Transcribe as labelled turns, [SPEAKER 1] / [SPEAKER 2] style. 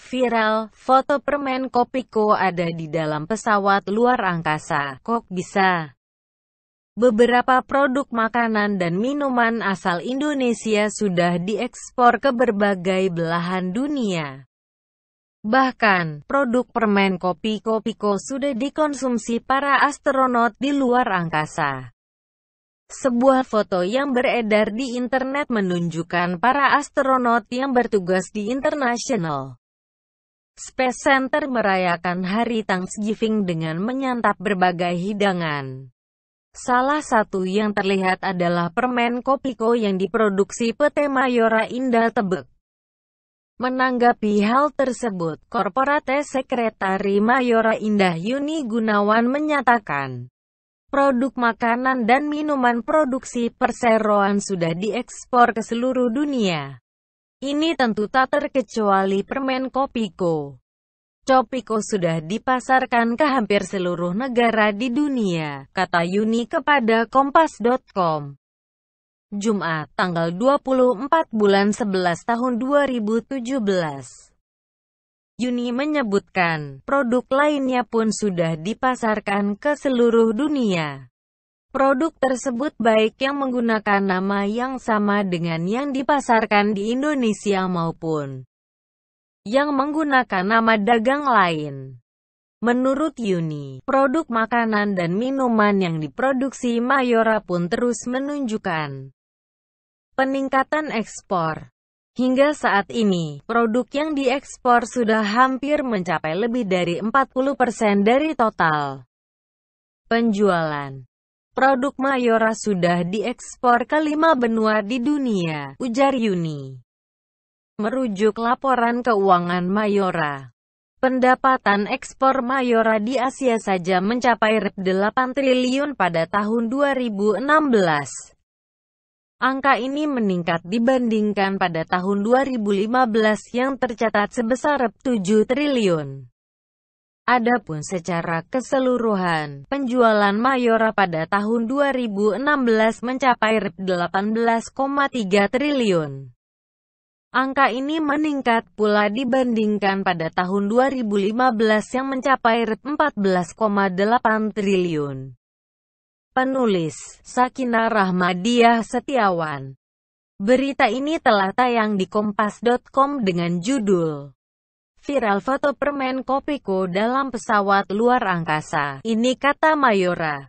[SPEAKER 1] Viral, foto permen Kopiko ada di dalam pesawat luar angkasa. Kok bisa? Beberapa produk makanan dan minuman asal Indonesia sudah diekspor ke berbagai belahan dunia. Bahkan, produk permen kopi Kopiko sudah dikonsumsi para astronot di luar angkasa. Sebuah foto yang beredar di internet menunjukkan para astronot yang bertugas di International Space Center merayakan hari Thanksgiving dengan menyantap berbagai hidangan. Salah satu yang terlihat adalah permen kopiko yang diproduksi PT Mayora Indah Tebek. Menanggapi hal tersebut, Korporate Sekretari Mayora Indah Yuni Gunawan menyatakan, produk makanan dan minuman produksi perseroan sudah diekspor ke seluruh dunia. Ini tentu tak terkecuali permen Kopiko. Kopiko sudah dipasarkan ke hampir seluruh negara di dunia, kata Yuni kepada Kompas.com. Jumat, tanggal 24 bulan 11 tahun 2017. Yuni menyebutkan, produk lainnya pun sudah dipasarkan ke seluruh dunia. Produk tersebut baik yang menggunakan nama yang sama dengan yang dipasarkan di Indonesia maupun yang menggunakan nama dagang lain. Menurut Yuni, produk makanan dan minuman yang diproduksi Mayora pun terus menunjukkan peningkatan ekspor. Hingga saat ini, produk yang diekspor sudah hampir mencapai lebih dari 40% dari total penjualan. Produk Mayora sudah diekspor ke lima benua di dunia, ujar Yuni. Merujuk laporan keuangan Mayora, pendapatan ekspor Mayora di Asia saja mencapai Rp 8 triliun pada tahun 2016. Angka ini meningkat dibandingkan pada tahun 2015 yang tercatat sebesar Rp 7 triliun. Adapun secara keseluruhan, penjualan Mayora pada tahun 2016 mencapai Rp 18,3 triliun. Angka ini meningkat pula dibandingkan pada tahun 2015 yang mencapai Rp 14,8 triliun. Penulis Sakina Rahmadiah Setiawan Berita ini telah tayang di kompas.com dengan judul viral foto permen Kopiko dalam pesawat luar angkasa. Ini kata Mayora.